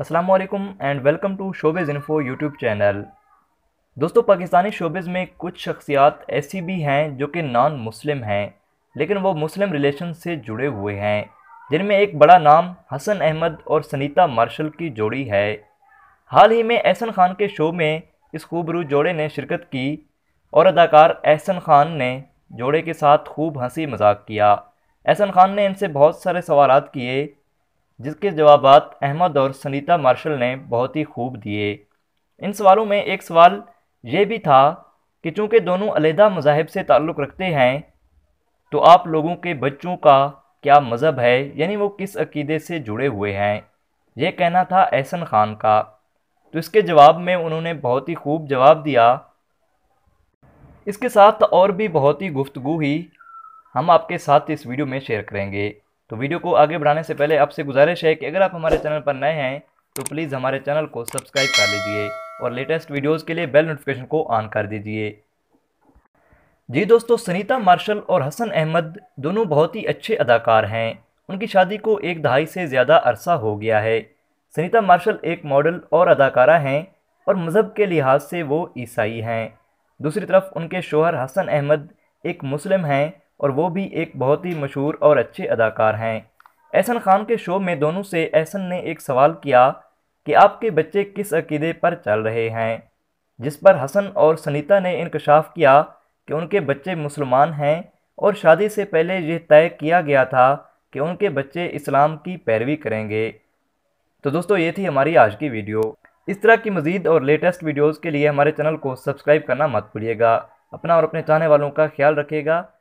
Aslam and welcome to showbiz info YouTube channel दोस्तों पाकिस्तानी शोबेज़ में कुछ शख्सियात ऐसी भी हैं जो कि नॉन मुस्लिम हैं लेकिन वो मुस्लिम रिलेशन से जुड़े हुए हैं जिनमें एक बड़ा नाम हसन अहमद और सनीता मार्शल की जोड़ी है हाल ही में एहसन खान के शो में इस खूबरू जोड़े ने शिरकत की और अदाकार एहसन खान ने जोड़े के साथ खूब हंसी मजाक किया एहसन खान ने इनसे बहुत सारे सवाल किए जिसके जवाब अहमद और सनीता मार्शल ने बहुत ही खूब दिए इन सवालों में एक सवाल ये भी था कि चूँकि दोनों अलहदा मजाहब से ताल्लुक़ रखते हैं तो आप लोगों के बच्चों का क्या मज़हब है यानी वो किस अकीदे से जुड़े हुए हैं ये कहना था एहसन ख़ान का तो इसके जवाब में उन्होंने बहुत ही खूब जवाब दिया इसके साथ और भी बहुत ही गुफ्तु ही हम आपके साथ इस वीडियो में शेयर करेंगे तो वीडियो को आगे बढ़ाने से पहले आपसे गुजारिश है कि अगर आप हमारे चैनल पर नए हैं तो प्लीज़ हमारे चैनल को सब्सक्राइब कर लीजिए और लेटेस्ट वीडियोज़ के लिए बेल नोटिफिकेशन को ऑन कर दीजिए जी दोस्तों सनीता मार्शल और हसन अहमद दोनों बहुत ही अच्छे अदाकार हैं उनकी शादी को एक दहाई से ज़्यादा अरसा हो गया है सनीता मार्शल एक मॉडल और अदाकारा हैं और मज़हब के लिहाज से वो ईसाई हैं दूसरी तरफ उनके शोहर हसन अहमद एक मुस्लिम हैं और वो भी एक बहुत ही मशहूर और अच्छे अदाकार हैं एहसन खान के शो में दोनों से एहसन ने एक सवाल किया कि आपके बच्चे किस अकीदे पर चल रहे हैं जिस पर हसन और सनीता ने इंकशाफ किया कि उनके बच्चे मुसलमान हैं और शादी से पहले यह तय किया गया था कि उनके बच्चे इस्लाम की पैरवी करेंगे तो दोस्तों ये थी हमारी आज की वीडियो इस तरह की मज़ीद और लेटेस्ट वीडियोज़ के लिए हमारे चैनल को सब्सक्राइब करना मत भूलिएगा अपना और अपने चाहने वालों का ख्याल रखिएगा